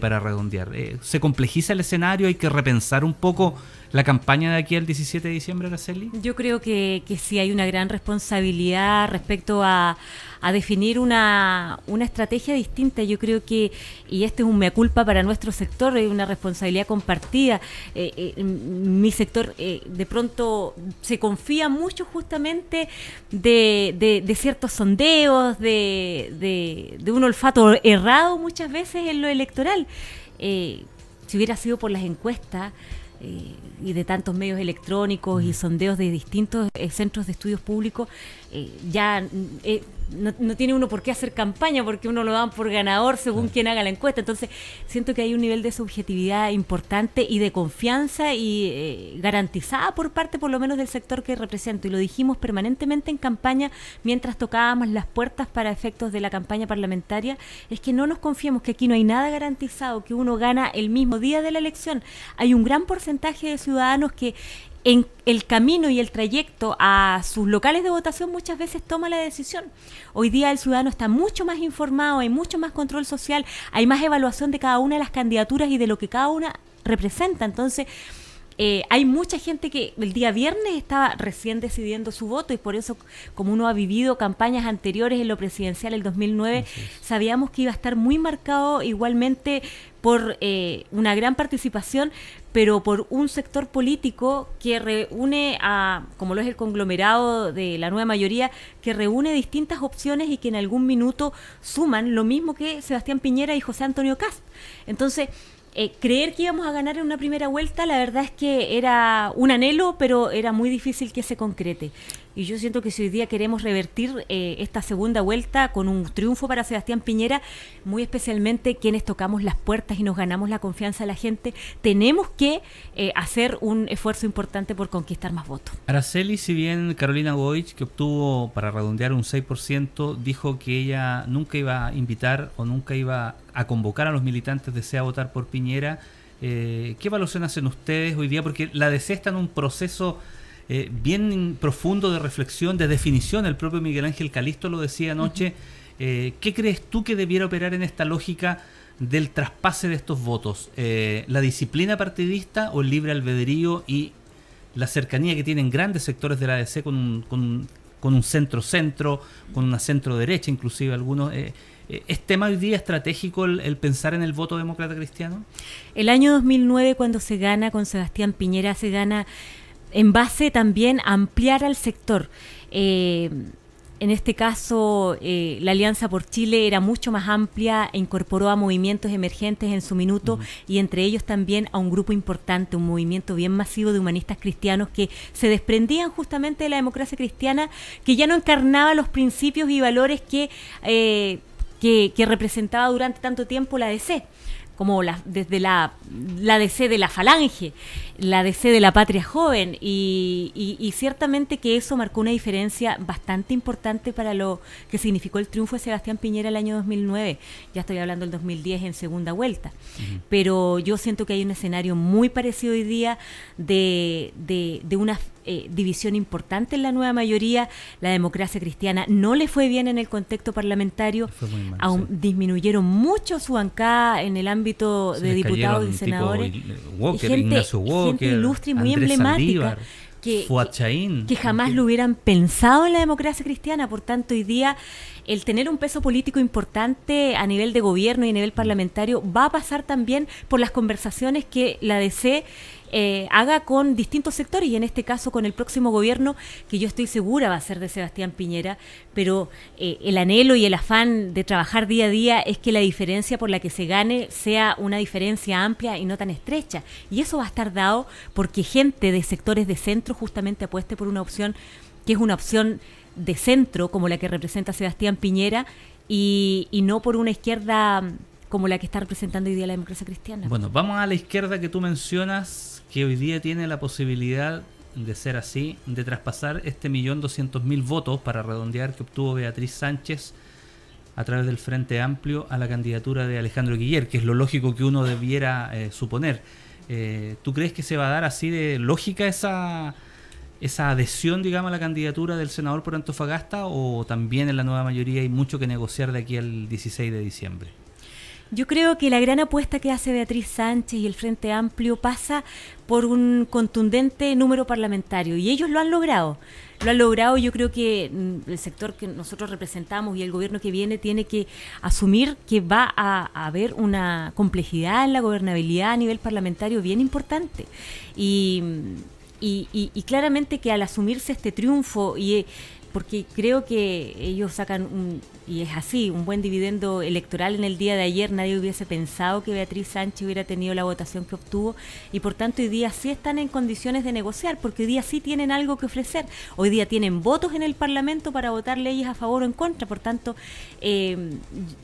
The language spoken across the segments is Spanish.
para redondear. Eh, ¿Se complejiza el escenario? ¿Hay que repensar un poco la campaña de aquí al 17 de diciembre, Araceli? Yo creo que, que sí hay una gran responsabilidad respecto a, definir una, estrategia distinta. Yo creo que, y este es un mea culpa para nuestro sector, es una responsabilidad compartida. Eh, eh, mi sector de pronto se confía mucho justamente de, ciertos sondeos, de, de, un olfato errado muchas veces en lo electoral electoral. Eh, si hubiera sido por las encuestas eh, y de tantos medios electrónicos y sondeos de distintos eh, centros de estudios públicos, ya no, tiene uno por qué hacer campaña porque uno lo dan por ganador según quien haga la encuesta. Entonces, siento que hay un nivel de subjetividad importante y de confianza y eh, garantizada por parte, por lo menos, del sector que represento. Y lo dijimos permanentemente en campaña mientras tocábamos las puertas para efectos de la campaña parlamentaria. Es que no nos confiemos que aquí no hay nada garantizado, que uno gana el mismo día de la elección. Hay un gran porcentaje de ciudadanos que en el camino y el trayecto a sus locales de votación muchas veces toma la decisión. Hoy día el ciudadano está mucho más informado, hay mucho más control social, hay más evaluación de cada una de las candidaturas y de lo que cada una representa. Entonces, eh, hay mucha gente que el día viernes estaba recién decidiendo su voto y por eso, como uno ha vivido campañas anteriores en lo presidencial, el 2009, sabíamos que iba a estar muy marcado igualmente por eh, una gran participación, pero por un sector político que reúne a, como lo es el conglomerado de la nueva mayoría, que reúne distintas opciones y que en algún minuto suman lo mismo que Sebastián Piñera y José Antonio Cast. Entonces, eh, creer que íbamos a ganar en una primera vuelta, la verdad es que era un anhelo, pero era muy difícil que se concrete. Y yo siento que si hoy día queremos revertir eh, esta segunda vuelta con un triunfo para Sebastián Piñera, muy especialmente quienes tocamos las puertas y nos ganamos la confianza de la gente, tenemos que eh, hacer un esfuerzo importante por conquistar más votos. Araceli, si bien Carolina Goich, que obtuvo para redondear un 6%, dijo que ella nunca iba a invitar o nunca iba a convocar a los militantes desea votar por Piñera, eh, ¿qué evaluación hacen ustedes hoy día? Porque la DC está en un proceso eh, bien profundo de reflexión, de definición. El propio Miguel Ángel Calisto lo decía anoche. Eh, ¿Qué crees tú que debiera operar en esta lógica del traspase de estos votos? Eh, ¿La disciplina partidista o el libre albedrío y la cercanía que tienen grandes sectores de la ADC con un, con, un centro-centro, con una centro-derecha inclusive algunos? ¿Es tema hoy día estratégico el, el, pensar en el voto demócrata cristiano? El año 2009, cuando se gana con Sebastián Piñera, se gana en base también a ampliar al sector. Eh, en este caso, eh, la Alianza por Chile era mucho más amplia e incorporó a movimientos emergentes en su minuto y entre ellos también a un grupo importante, un movimiento bien masivo de humanistas cristianos que se desprendían justamente de la democracia cristiana, que ya no encarnaba los principios y valores que, eh, que, que representaba durante tanto tiempo la DC como desde la, la DC de la Falange, la DC de la Patria Joven, y, ciertamente que eso marcó una diferencia bastante importante para lo que significó el triunfo de Sebastián Piñera el año 2009, ya estoy hablando del 2010 en segunda vuelta, pero yo siento que hay un escenario muy parecido hoy día de, de, de una eh, división importante en la nueva mayoría. La democracia cristiana no le fue bien en el contexto parlamentario. aún disminuyeron mucho su bancada en el ámbito de diputados y senadores. gente, ilustre muy emblemática. Que, que, jamás lo hubieran pensado en la democracia cristiana. Por tanto, hoy día el tener un peso político importante a nivel de gobierno y a nivel parlamentario va a pasar también por las conversaciones que la DC eh, haga con distintos sectores y en este caso con el próximo gobierno, que yo estoy segura va a ser de Sebastián Piñera, pero eh, el anhelo y el afán de trabajar día a día es que la diferencia por la que se gane sea una diferencia amplia y no tan estrecha. Y eso va a estar dado porque gente de sectores de centro justamente apueste por una opción que es una opción de centro como la que representa Sebastián Piñera y, y no por una izquierda como la que está representando hoy día la democracia cristiana. Bueno, vamos a la izquierda que tú mencionas, que hoy día tiene la posibilidad de ser así, de traspasar este millón doscientos mil votos para redondear que obtuvo Beatriz Sánchez a través del Frente Amplio a la candidatura de Alejandro Guiller, que es lo lógico que uno debiera eh, suponer. Eh, ¿Tú crees que se va a dar así de lógica esa, esa adhesión, digamos, a la candidatura del senador por Antofagasta o también en la nueva mayoría hay mucho que negociar de aquí al 16 de diciembre? Yo creo que la gran apuesta que hace Beatriz Sánchez y el Frente Amplio pasa por un contundente número parlamentario y ellos lo han logrado. Lo han logrado, yo creo que mm, el sector que nosotros representamos y el gobierno que viene tiene que asumir que va a, haber una complejidad en la gobernabilidad a nivel parlamentario bien importante. y, mm, claramente que al asumirse este triunfo y eh, porque creo que ellos sacan, un, y es así, un buen dividendo electoral en el día de ayer. Nadie hubiese pensado que Beatriz Sánchez hubiera tenido la votación que obtuvo y por tanto hoy día sí están en condiciones de negociar, porque hoy día sí tienen algo que ofrecer. Hoy día tienen votos en el Parlamento para votar leyes a favor o en contra. Por tanto, eh,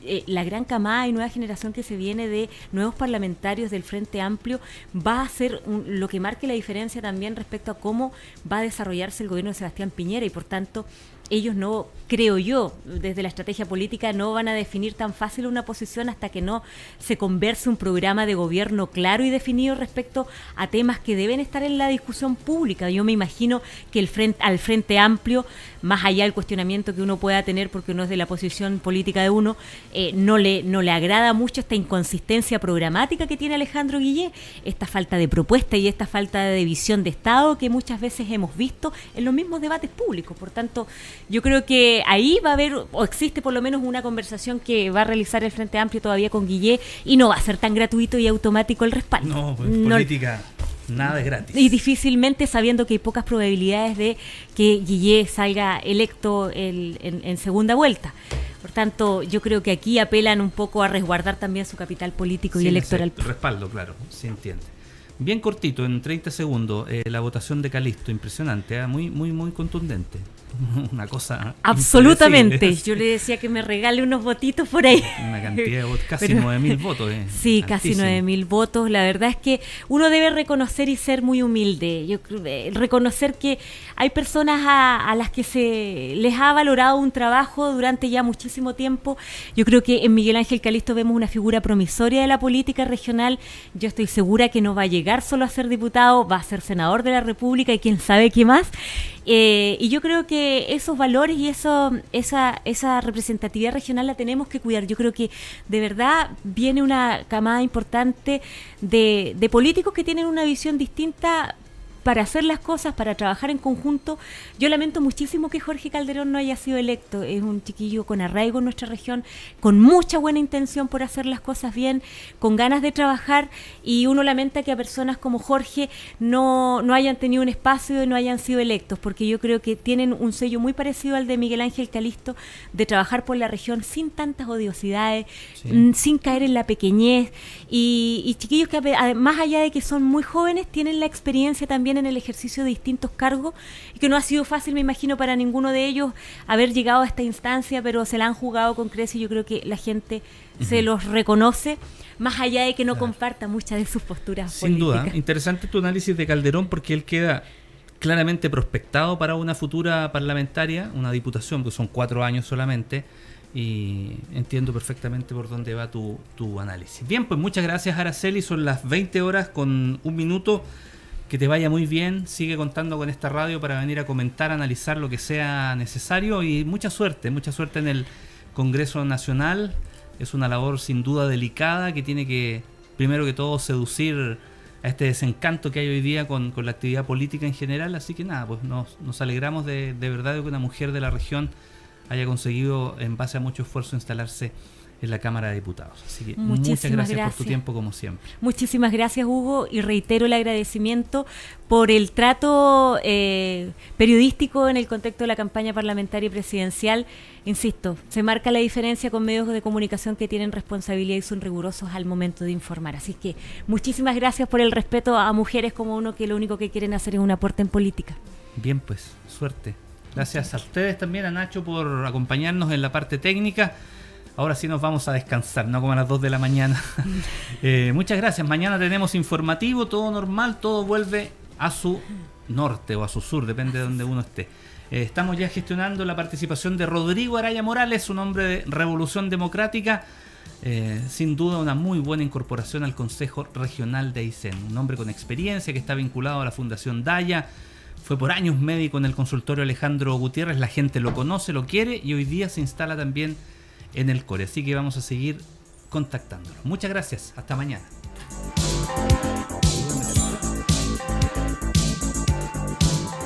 eh, la gran camada y nueva generación que se viene de nuevos parlamentarios del Frente Amplio va a ser lo que marque la diferencia también respecto a cómo va a desarrollarse el gobierno de Sebastián Piñera y por tanto ellos no, creo yo, desde la estrategia política no van a definir tan fácil una posición hasta que no se converse un programa de gobierno claro y definido respecto a temas que deben estar en la discusión pública. Yo me imagino que el frente, al Frente Amplio, más allá del cuestionamiento que uno pueda tener porque uno es de la posición política de uno, eh, no, le, no le agrada mucho esta inconsistencia programática que tiene Alejandro Guillé, esta falta de propuesta y esta falta de visión de Estado que muchas veces hemos visto en los mismos debates públicos. Por tanto, yo creo que ahí va a haber, o existe por lo menos una conversación que va a realizar el Frente Amplio todavía con Guillé y no va a ser tan gratuito y automático el respaldo. No, pues, política. Nada es gratis. Y difícilmente sabiendo que hay pocas probabilidades de que Guillé salga electo en, segunda vuelta. Por tanto, yo creo que aquí apelan un poco a resguardar también su capital político y electoral. respaldo, claro, se entiende. Bien cortito, en 30 segundos, eh, la votación de Calisto, impresionante, ¿eh? muy, muy, muy contundente. una cosa. Absolutamente. Yo le decía que me regale unos votitos por ahí. Una cantidad de votos, casi nueve mil votos. Eh. Sí, casi 9.000 votos. La verdad es que uno debe reconocer y ser muy humilde. Yo, eh, reconocer que hay personas a, las que se les ha valorado un trabajo durante ya muchísimo tiempo. Yo creo que en Miguel Ángel Calisto vemos una figura promisoria de la política regional. Yo estoy segura que no va a llegar solo a ser diputado, va a ser senador de la República y quién sabe qué más. Eh, y yo creo que esos valores y eso, esa, esa representatividad regional la tenemos que cuidar. Yo creo que de verdad viene una camada importante de, de políticos que tienen una visión distinta para hacer las cosas, para trabajar en conjunto. Yo lamento muchísimo que Jorge Calderón no haya sido electo. Es un chiquillo con arraigo en nuestra región, con mucha buena intención por hacer las cosas bien, con ganas de trabajar y uno lamenta que a personas como Jorge no, hayan tenido un espacio y no hayan sido electos, porque yo creo que tienen un sello muy parecido al de Miguel Ángel Calisto de trabajar por la región sin tantas odiosidades, mm, sin caer en la pequeñez y, y chiquillos que más allá de que son muy jóvenes tienen la experiencia también en el ejercicio de distintos cargos y que no ha sido fácil, me imagino, para ninguno de ellos haber llegado a esta instancia, pero se la han jugado con creces y yo creo que la gente se los reconoce, más allá de que no comparta muchas de sus posturas. Sin duda, interesante tu análisis de Calderón porque él queda claramente prospectado para una futura parlamentaria, una diputación, que son cuatro años solamente, y entiendo perfectamente por dónde va tu, tu análisis. Bien, pues muchas gracias Araceli, son las 20 horas con un minuto que te vaya muy bien, sigue contando con esta radio para venir a comentar, analizar lo que sea necesario y mucha suerte, mucha suerte en el Congreso Nacional. Es una labor sin duda delicada que tiene que, primero que todo, seducir a este desencanto que hay hoy día con, la actividad política en general. Así que nada, pues nos, alegramos de, de verdad de que una mujer de la región haya conseguido, en base a mucho esfuerzo, instalarse en la Cámara de Diputados. Así que Muchísimas muchas gracias, por tu tiempo como siempre. Muchísimas gracias Hugo y reitero el agradecimiento por el trato eh, periodístico en el contexto de la campaña parlamentaria y presidencial. Insisto, se marca la diferencia con medios de comunicación que tienen responsabilidad y son rigurosos al momento de informar. Así que muchísimas gracias por el respeto a mujeres como uno que lo único que quieren hacer es un aporte en política. Bien, pues, suerte. Gracias a ustedes también, a Nacho, por acompañarnos en la parte técnica. Ahora sí nos vamos a descansar, no como a las 2 de la mañana. Eh, muchas gracias. Mañana tenemos informativo, todo normal, todo vuelve a su norte o a su sur, depende de donde uno esté. Eh, estamos ya gestionando la participación de Rodrigo Araya Morales, un hombre de Revolución Democrática. Eh, sin duda una muy buena incorporación al Consejo Regional de Aysén. Un hombre con experiencia que está vinculado a la Fundación Daya. Fue por años médico en el consultorio Alejandro Gutiérrez. La gente lo conoce, lo quiere y hoy día se instala también en el core. Así que vamos a seguir contactándolo, Muchas gracias. Hasta mañana.